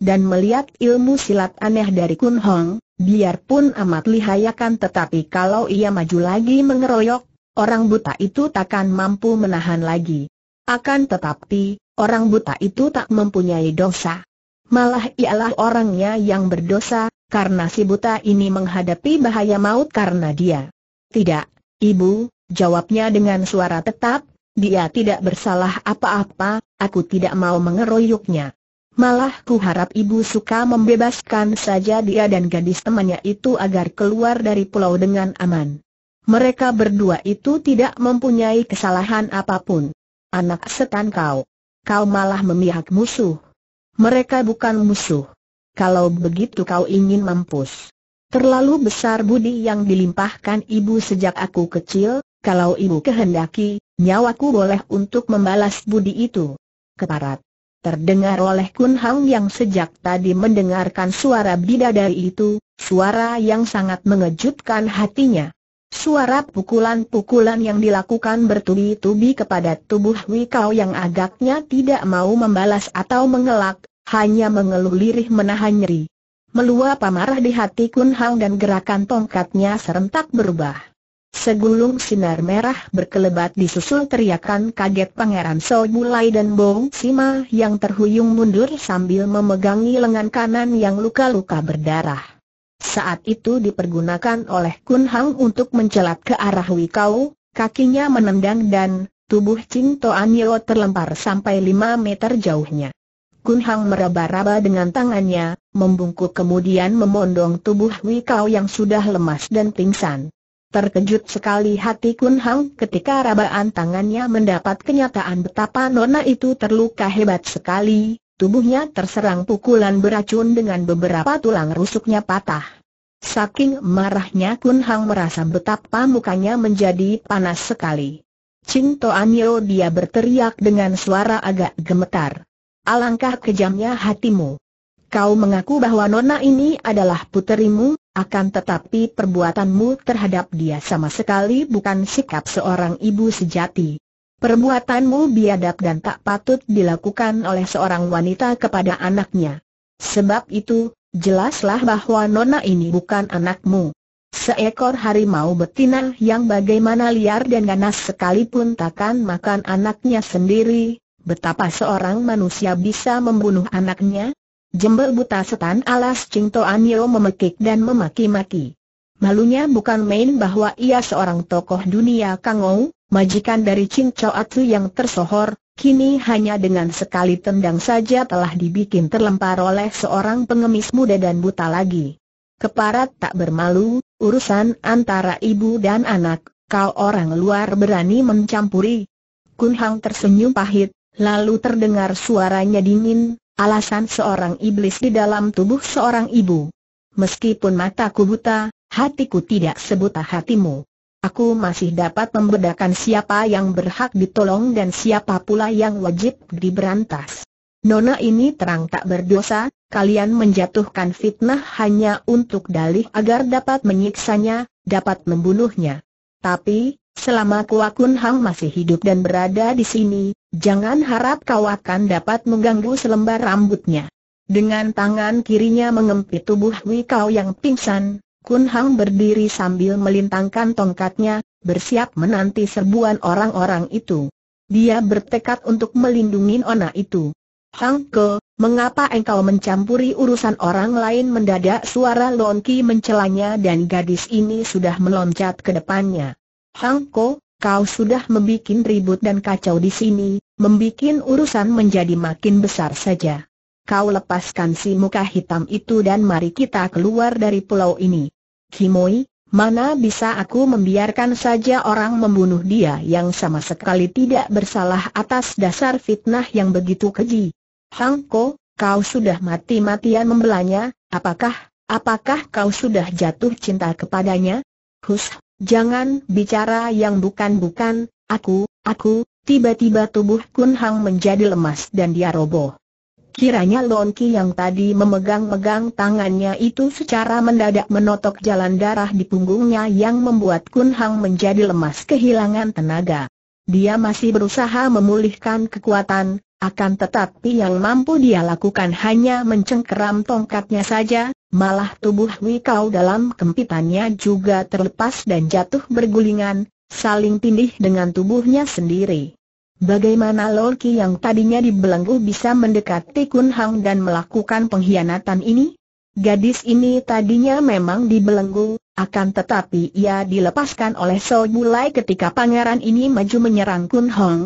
Speaker 1: Dan melihat ilmu silat aneh dari Kun Hong, Biarpun amat lihayakan tetapi kalau ia maju lagi mengeroyok, orang buta itu takkan mampu menahan lagi. Akan tetapi, orang buta itu tak mempunyai dosa. Malah ialah orangnya yang berdosa, karena si buta ini menghadapi bahaya maut karena dia. Tidak, ibu, jawabnya dengan suara tetap, dia tidak bersalah apa-apa, aku tidak mau mengeroyoknya. Malah ku harap ibu suka membebaskan saja dia dan gadis temannya itu agar keluar dari pulau dengan aman. Mereka berdua itu tidak mempunyai kesalahan apapun. Anak setan kau. Kau malah memihak musuh. Mereka bukan musuh. Kalau begitu kau ingin mampus. Terlalu besar budi yang dilimpahkan ibu sejak aku kecil, kalau ibu kehendaki, nyawaku boleh untuk membalas budi itu. Keparat. Terdengar oleh Kun Hang yang sejak tadi mendengarkan suara bidadari itu, suara yang sangat mengejutkan hatinya. Suara pukulan-pukulan yang dilakukan bertubi-tubi kepada tubuh Wikau yang agaknya tidak mau membalas atau mengelak, hanya mengeluh lirih menahan nyeri. Meluap amarah di hati Kun Hang dan gerakan tongkatnya serentak berubah. Segulung sinar merah berkelebat disusul teriakan kaget Pangeran So Mulai dan Bong Sima yang terhuyung mundur sambil memegangi lengan kanan yang luka-luka berdarah. Saat itu dipergunakan oleh Kun Hang untuk mencelat ke arah Wikau, kakinya menendang dan tubuh Ching Toan Yeo terlempar sampai lima meter jauhnya. Kun Hang meraba-raba dengan tangannya, membungkuk kemudian memondong tubuh Wikau yang sudah lemas dan pingsan. Terkejut sekali hati Kun Hang ketika rabaan tangannya mendapat kenyataan betapa nona itu terluka hebat sekali, tubuhnya terserang pukulan beracun dengan beberapa tulang rusuknya patah. Saking marahnya Kun Hang merasa betapa mukanya menjadi panas sekali. Ching Toan dia berteriak dengan suara agak gemetar. Alangkah kejamnya hatimu. Kau mengaku bahwa nona ini adalah puterimu, akan tetapi perbuatanmu terhadap dia sama sekali bukan sikap seorang ibu sejati. Perbuatanmu biadab dan tak patut dilakukan oleh seorang wanita kepada anaknya. Sebab itu, jelaslah bahwa nona ini bukan anakmu. Seekor harimau betina yang bagaimana liar dan ganas sekalipun takkan makan anaknya sendiri, betapa seorang manusia bisa membunuh anaknya? Jembel buta setan alas Ching Yeo memekik dan memaki-maki. Malunya bukan main bahwa ia seorang tokoh dunia Ou, majikan dari Ching Choatsu yang tersohor, kini hanya dengan sekali tendang saja telah dibikin terlempar oleh seorang pengemis muda dan buta lagi. Keparat tak bermalu, urusan antara ibu dan anak, kau orang luar berani mencampuri. Kun Hang tersenyum pahit, lalu terdengar suaranya dingin, alasan seorang iblis di dalam tubuh seorang ibu. Meskipun mataku buta, hatiku tidak sebuta hatimu. Aku masih dapat membedakan siapa yang berhak ditolong dan siapa pula yang wajib diberantas. Nona ini terang tak berdosa, kalian menjatuhkan fitnah hanya untuk dalih agar dapat menyiksanya, dapat membunuhnya. Tapi, selama Kuakunhang Hang masih hidup dan berada di sini, Jangan harap kau akan dapat mengganggu selembar rambutnya. Dengan tangan kirinya mengempit tubuh Hui yang pingsan, Kun Hang berdiri sambil melintangkan tongkatnya, bersiap menanti serbuan orang-orang itu. Dia bertekad untuk melindungi Ona itu. Hang Ke, mengapa engkau mencampuri urusan orang lain mendadak suara Lon Ki mencelanya dan gadis ini sudah meloncat ke depannya. Hang Ko, kau sudah membuat ribut dan kacau di sini, membuat urusan menjadi makin besar saja. Kau lepaskan si muka hitam itu dan mari kita keluar dari pulau ini. Kimoi, mana bisa aku membiarkan saja orang membunuh dia yang sama sekali tidak bersalah atas dasar fitnah yang begitu keji. Hangko, kau sudah mati-matian membelanya, apakah, apakah kau sudah jatuh cinta kepadanya? Hush. Jangan bicara yang bukan-bukan, aku, aku, tiba-tiba tubuh Kun Hang menjadi lemas dan dia roboh. Kiranya Lon Ki yang tadi memegang-megang tangannya itu secara mendadak menotok jalan darah di punggungnya yang membuat Kun Hang menjadi lemas kehilangan tenaga. Dia masih berusaha memulihkan kekuatan, akan tetapi yang mampu dia lakukan hanya mencengkeram tongkatnya saja, malah tubuh Hui dalam kempitannya juga terlepas dan jatuh bergulingan, saling tindih dengan tubuhnya sendiri. Bagaimana Lolki yang tadinya dibelenggu bisa mendekati Kun Hang dan melakukan pengkhianatan ini? Gadis ini tadinya memang dibelenggu, akan tetapi ia dilepaskan oleh Soe Bulai ketika pangeran ini maju menyerang Kun Hong,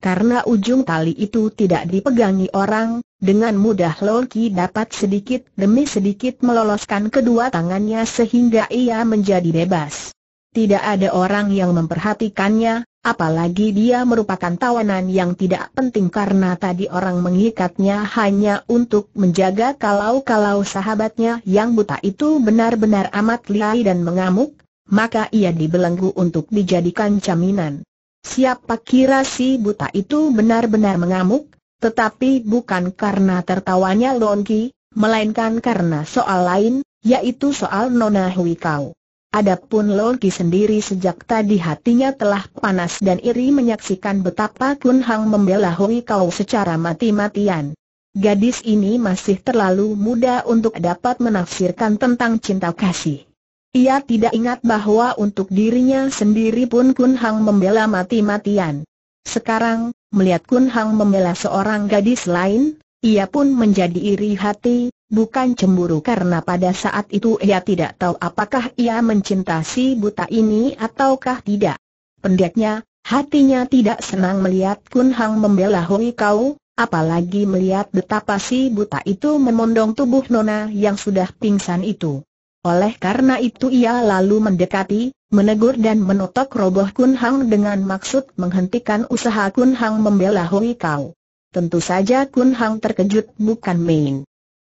Speaker 1: karena ujung tali itu tidak dipegangi orang, dengan mudah Loki dapat sedikit demi sedikit meloloskan kedua tangannya sehingga ia menjadi bebas. Tidak ada orang yang memperhatikannya, apalagi dia merupakan tawanan yang tidak penting karena tadi orang mengikatnya hanya untuk menjaga kalau-kalau sahabatnya yang buta itu benar-benar amat liai dan mengamuk, maka ia dibelenggu untuk dijadikan caminan. Siapa kira si buta itu benar-benar mengamuk, tetapi bukan karena tertawanya Longki, melainkan karena soal lain, yaitu soal Nona Hui Kau. Adapun Longki sendiri sejak tadi hatinya telah panas dan iri menyaksikan betapa Kun Hang membela Hui Kau secara mati-matian. Gadis ini masih terlalu muda untuk dapat menafsirkan tentang cinta kasih. Ia tidak ingat bahwa untuk dirinya sendiri pun Kun Hang membela mati-matian. Sekarang, melihat Kun Hang membela seorang gadis lain, ia pun menjadi iri hati, bukan cemburu karena pada saat itu ia tidak tahu apakah ia mencintai si buta ini ataukah tidak. Pendeknya, hatinya tidak senang melihat Kun Hang membela Hui Kau, apalagi melihat betapa si buta itu memondong tubuh Nona yang sudah pingsan itu. Oleh karena itu ia lalu mendekati, menegur dan menotok roboh Kun Hang dengan maksud menghentikan usaha Kun Hang membela Hui Kau. Tentu saja Kun Hang terkejut bukan main.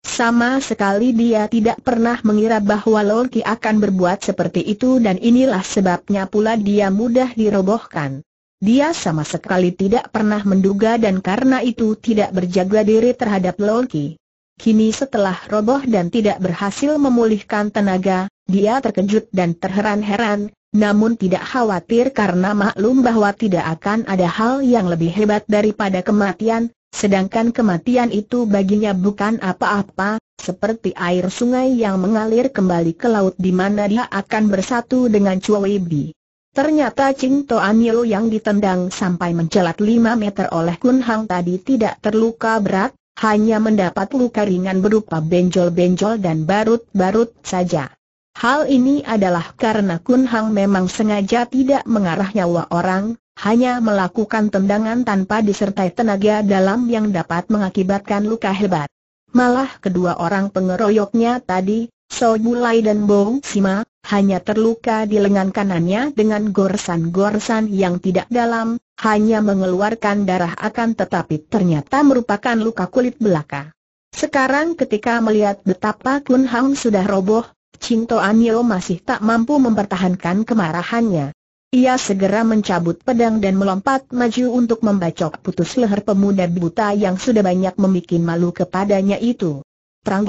Speaker 1: Sama sekali dia tidak pernah mengira bahwa Loki akan berbuat seperti itu dan inilah sebabnya pula dia mudah dirobohkan. Dia sama sekali tidak pernah menduga dan karena itu tidak berjaga diri terhadap Loki. Kini setelah roboh dan tidak berhasil memulihkan tenaga, dia terkejut dan terheran-heran, namun tidak khawatir karena maklum bahwa tidak akan ada hal yang lebih hebat daripada kematian, sedangkan kematian itu baginya bukan apa-apa, seperti air sungai yang mengalir kembali ke laut di mana dia akan bersatu dengan Cui Ternyata Ching Toan Yeo yang ditendang sampai mencelat 5 meter oleh Kun Hang tadi tidak terluka berat, hanya mendapat luka ringan berupa benjol-benjol dan barut-barut saja. Hal ini adalah karena Kun Hang memang sengaja tidak mengarah nyawa orang, hanya melakukan tendangan tanpa disertai tenaga dalam yang dapat mengakibatkan luka hebat. Malah kedua orang pengeroyoknya tadi, So Bulai dan Bo Sima, hanya terluka di lengan kanannya dengan goresan-goresan yang tidak dalam, hanya mengeluarkan darah akan tetapi ternyata merupakan luka kulit belaka. Sekarang ketika melihat betapa Kun Hang sudah roboh, Cinto Anio masih tak mampu mempertahankan kemarahannya. Ia segera mencabut pedang dan melompat maju untuk membacok putus leher pemuda buta yang sudah banyak membuat malu kepadanya itu. Prang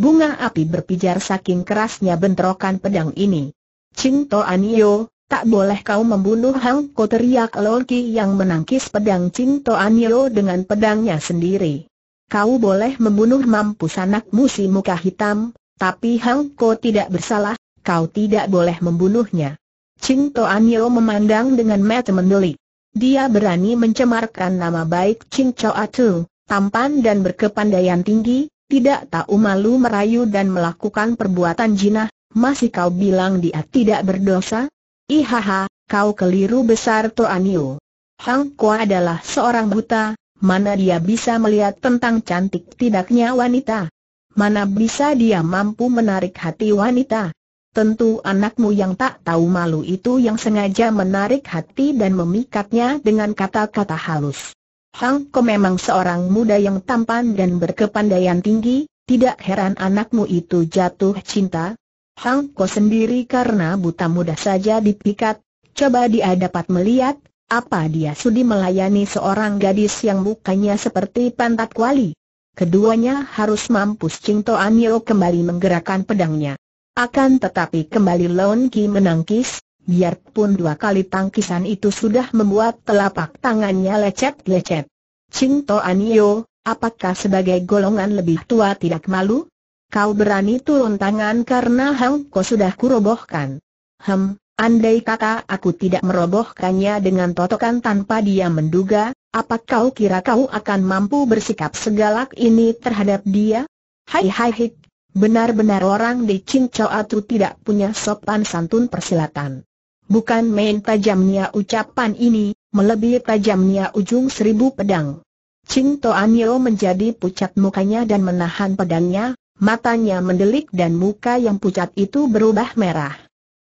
Speaker 1: Bunga api berpijar saking kerasnya bentrokan pedang ini. Ching To Anio, tak boleh kau membunuh Hang Ko teriak Loki yang menangkis pedang Ching To Anio dengan pedangnya sendiri. Kau boleh membunuh mampus anak musim muka hitam, tapi Hang Ko tidak bersalah, kau tidak boleh membunuhnya. Ching To Anio memandang dengan mata mendelik. Dia berani mencemarkan nama baik Ching Choa Atu, tampan dan berkepandaian tinggi, tidak tahu malu merayu dan melakukan perbuatan jinah, masih kau bilang dia tidak berdosa? Ihaha, kau keliru besar Toanio. Hang Kua adalah seorang buta, mana dia bisa melihat tentang cantik tidaknya wanita? Mana bisa dia mampu menarik hati wanita? Tentu anakmu yang tak tahu malu itu yang sengaja menarik hati dan memikatnya dengan kata-kata halus. Hang Ko memang seorang muda yang tampan dan berkepandaian tinggi, tidak heran anakmu itu jatuh cinta. Hang Ko sendiri karena buta muda saja dipikat, coba dia dapat melihat, apa dia sudi melayani seorang gadis yang mukanya seperti pantat kuali. Keduanya harus mampus Ching Toan kembali menggerakkan pedangnya. Akan tetapi kembali Lon Ki menangkis, biarpun dua kali tangkisan itu sudah membuat telapak tangannya lecet-lecet. Ching To Anio, apakah sebagai golongan lebih tua tidak malu? Kau berani turun tangan karena Hang Ko sudah kurobohkan. Hem, andai kata aku tidak merobohkannya dengan totokan tanpa dia menduga, apakah kau kira kau akan mampu bersikap segalak ini terhadap dia? Hai hai hik, benar-benar orang di Cincau itu tidak punya sopan santun persilatan. Bukan main tajamnya ucapan ini, melebihi tajamnya ujung seribu pedang. Ching Toanyo menjadi pucat mukanya dan menahan pedangnya, matanya mendelik dan muka yang pucat itu berubah merah.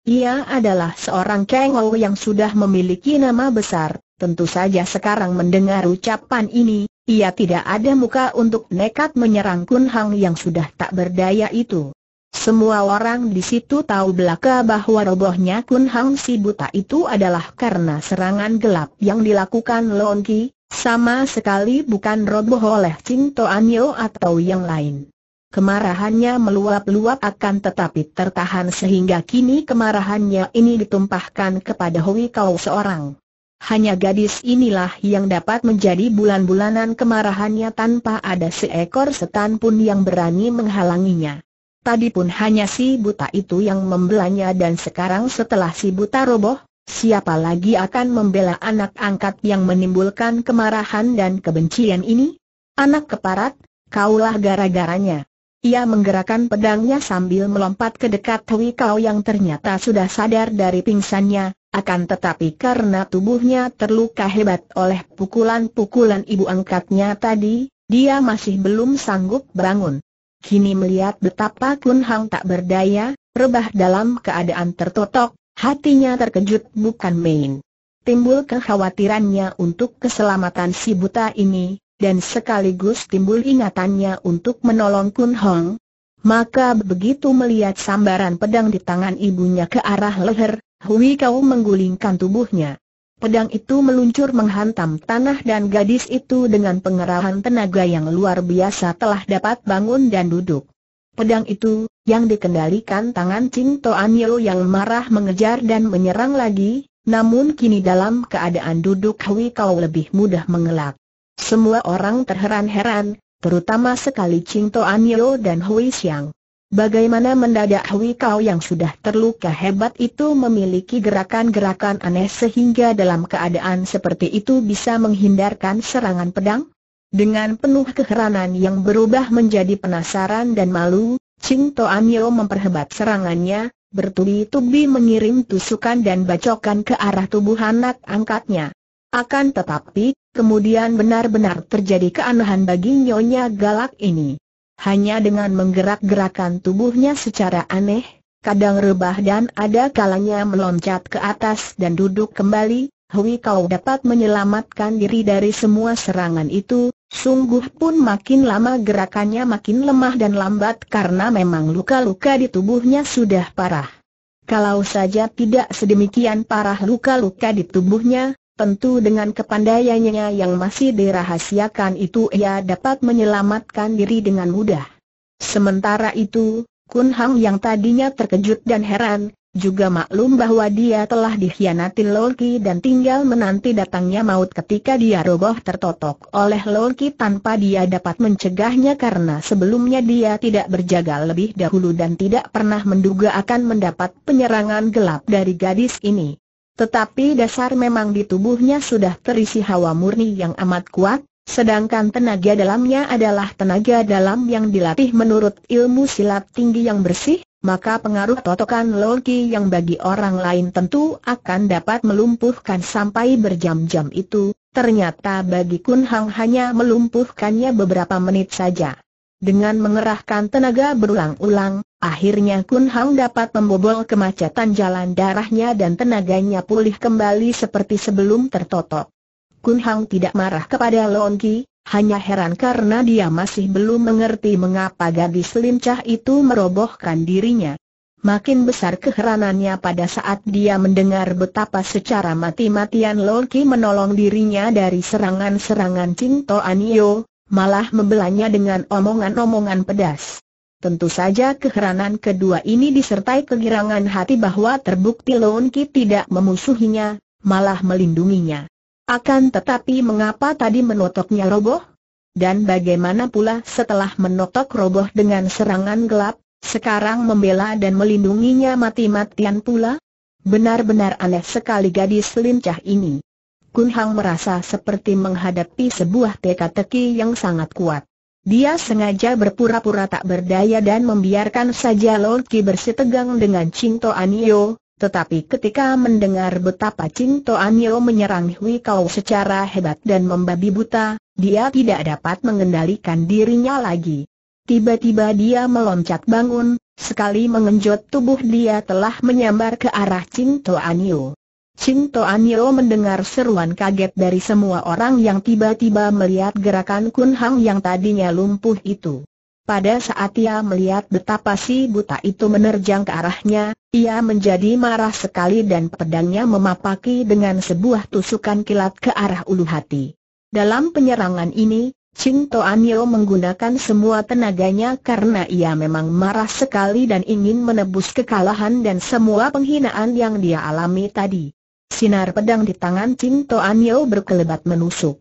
Speaker 1: Ia adalah seorang kengol yang sudah memiliki nama besar, tentu saja sekarang mendengar ucapan ini, ia tidak ada muka untuk nekat menyerang Kun Hang yang sudah tak berdaya itu. Semua orang di situ tahu belaka bahwa robohnya Kun Hang si buta itu adalah karena serangan gelap yang dilakukan Long Ki, sama sekali bukan roboh oleh Ching An Yeo atau yang lain. Kemarahannya meluap-luap akan tetapi tertahan sehingga kini kemarahannya ini ditumpahkan kepada Hui Kau seorang. Hanya gadis inilah yang dapat menjadi bulan-bulanan kemarahannya tanpa ada seekor setan pun yang berani menghalanginya. Tadi pun hanya si buta itu yang membelanya dan sekarang setelah si buta roboh, siapa lagi akan membela anak angkat yang menimbulkan kemarahan dan kebencian ini? Anak keparat, kaulah gara-garanya. Ia menggerakkan pedangnya sambil melompat ke dekat Hui Kau yang ternyata sudah sadar dari pingsannya, akan tetapi karena tubuhnya terluka hebat oleh pukulan-pukulan ibu angkatnya tadi, dia masih belum sanggup bangun. Kini melihat betapa Kun Hang tak berdaya, rebah dalam keadaan tertotok, hatinya terkejut bukan main. Timbul kekhawatirannya untuk keselamatan si buta ini, dan sekaligus timbul ingatannya untuk menolong Kun Hong. Maka begitu melihat sambaran pedang di tangan ibunya ke arah leher, Hui Kau menggulingkan tubuhnya. Pedang itu meluncur menghantam tanah dan gadis itu dengan pengerahan tenaga yang luar biasa telah dapat bangun dan duduk. Pedang itu, yang dikendalikan tangan Ching Toan Yeo yang marah mengejar dan menyerang lagi, namun kini dalam keadaan duduk Hui Kau lebih mudah mengelak. Semua orang terheran-heran, terutama sekali Ching Toan Yeo dan Hui Xiang. Bagaimana mendadak hui kau yang sudah terluka hebat itu memiliki gerakan-gerakan aneh sehingga dalam keadaan seperti itu bisa menghindarkan serangan pedang? Dengan penuh keheranan yang berubah menjadi penasaran dan malu, Ching To Yo memperhebat serangannya, bertubi-tubi mengirim tusukan dan bacokan ke arah tubuh anak angkatnya. Akan tetapi, kemudian benar-benar terjadi keanehan bagi Nyonya Galak ini hanya dengan menggerak-gerakan tubuhnya secara aneh, kadang rebah dan ada kalanya meloncat ke atas dan duduk kembali, Hui Kau dapat menyelamatkan diri dari semua serangan itu, sungguh pun makin lama gerakannya makin lemah dan lambat karena memang luka-luka di tubuhnya sudah parah. Kalau saja tidak sedemikian parah luka-luka di tubuhnya, Tentu dengan kepandaiannya yang masih dirahasiakan itu ia dapat menyelamatkan diri dengan mudah. Sementara itu, Kun Hang yang tadinya terkejut dan heran, juga maklum bahwa dia telah dikhianati Loki dan tinggal menanti datangnya maut ketika dia roboh tertotok oleh Loki tanpa dia dapat mencegahnya karena sebelumnya dia tidak berjaga lebih dahulu dan tidak pernah menduga akan mendapat penyerangan gelap dari gadis ini. Tetapi dasar memang di tubuhnya sudah terisi hawa murni yang amat kuat, sedangkan tenaga dalamnya adalah tenaga dalam yang dilatih menurut ilmu silat tinggi yang bersih, maka pengaruh totokan logi yang bagi orang lain tentu akan dapat melumpuhkan sampai berjam-jam itu, ternyata bagi Kun Hang hanya melumpuhkannya beberapa menit saja. Dengan mengerahkan tenaga berulang-ulang, Akhirnya Kun Hang dapat membobol kemacetan jalan darahnya dan tenaganya pulih kembali seperti sebelum tertotok. Kun Hang tidak marah kepada Lon Ki, hanya heran karena dia masih belum mengerti mengapa gadis lincah itu merobohkan dirinya. Makin besar keheranannya pada saat dia mendengar betapa secara mati-matian Lon Ki menolong dirinya dari serangan-serangan Cing Anio, malah membelanya dengan omongan-omongan pedas. Tentu saja keheranan kedua ini disertai kegirangan hati bahwa terbukti Lon Ki tidak memusuhinya, malah melindunginya. Akan tetapi mengapa tadi menotoknya roboh? Dan bagaimana pula setelah menotok roboh dengan serangan gelap, sekarang membela dan melindunginya mati-matian pula? Benar-benar aneh sekali gadis lincah ini. Kun Hang merasa seperti menghadapi sebuah teka-teki yang sangat kuat. Dia sengaja berpura-pura tak berdaya dan membiarkan saja Lord Ki bersitegang dengan Cinto Anio, tetapi ketika mendengar betapa Cinto Anio menyerang Hui Kau secara hebat dan membabi buta, dia tidak dapat mengendalikan dirinya lagi. Tiba-tiba dia meloncat bangun, sekali mengenjot tubuh dia telah menyambar ke arah Cinto Anio. Ching Anio mendengar seruan kaget dari semua orang yang tiba-tiba melihat gerakan Kun Hang yang tadinya lumpuh itu. Pada saat ia melihat betapa si buta itu menerjang ke arahnya, ia menjadi marah sekali dan pedangnya memapaki dengan sebuah tusukan kilat ke arah ulu hati. Dalam penyerangan ini, Ching Anio menggunakan semua tenaganya karena ia memang marah sekali dan ingin menebus kekalahan dan semua penghinaan yang dia alami tadi. Sinar pedang di tangan Ching Toan Yeo berkelebat menusuk.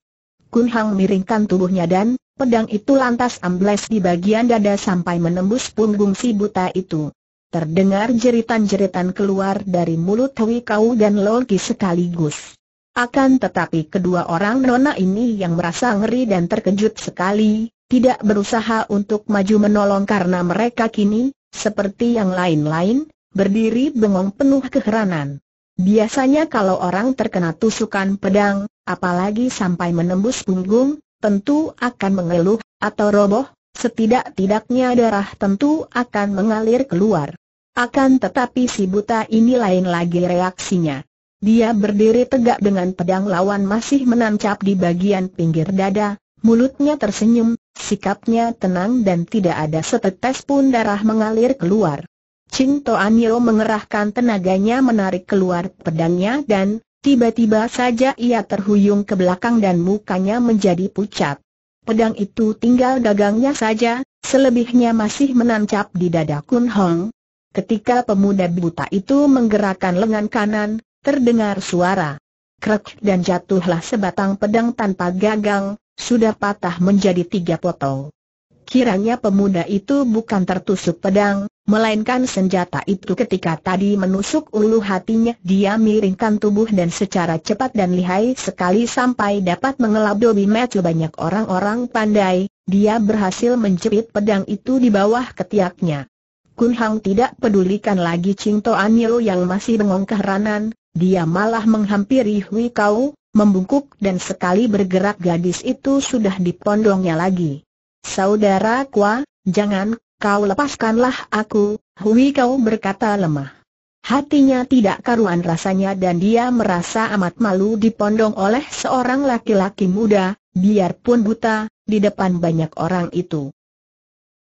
Speaker 1: Kun Hang miringkan tubuhnya dan, pedang itu lantas ambles di bagian dada sampai menembus punggung si buta itu. Terdengar jeritan-jeritan keluar dari mulut Hui Kau dan Loki sekaligus. Akan tetapi kedua orang nona ini yang merasa ngeri dan terkejut sekali, tidak berusaha untuk maju menolong karena mereka kini, seperti yang lain-lain, berdiri bengong penuh keheranan. Biasanya kalau orang terkena tusukan pedang, apalagi sampai menembus punggung, tentu akan mengeluh, atau roboh, setidak-tidaknya darah tentu akan mengalir keluar. Akan tetapi si buta ini lain lagi reaksinya. Dia berdiri tegak dengan pedang lawan masih menancap di bagian pinggir dada, mulutnya tersenyum, sikapnya tenang dan tidak ada setetes pun darah mengalir keluar. Cinto Anio mengerahkan tenaganya menarik keluar pedangnya dan, tiba-tiba saja ia terhuyung ke belakang dan mukanya menjadi pucat. Pedang itu tinggal gagangnya saja, selebihnya masih menancap di dada Kun Hong. Ketika pemuda buta itu menggerakkan lengan kanan, terdengar suara krek dan jatuhlah sebatang pedang tanpa gagang, sudah patah menjadi tiga potong. Kiranya pemuda itu bukan tertusuk pedang, melainkan senjata itu ketika tadi menusuk ulu hatinya dia miringkan tubuh dan secara cepat dan lihai sekali sampai dapat dobi metu banyak orang-orang pandai, dia berhasil menjepit pedang itu di bawah ketiaknya. Kun Hang tidak pedulikan lagi Ching An Yeo yang masih bengong keheranan, dia malah menghampiri Hui Kau, membungkuk dan sekali bergerak gadis itu sudah dipondongnya lagi. Saudara Kua, jangan, kau lepaskanlah aku, Hui Kau berkata lemah. Hatinya tidak karuan rasanya dan dia merasa amat malu dipondong oleh seorang laki-laki muda, biarpun buta, di depan banyak orang itu.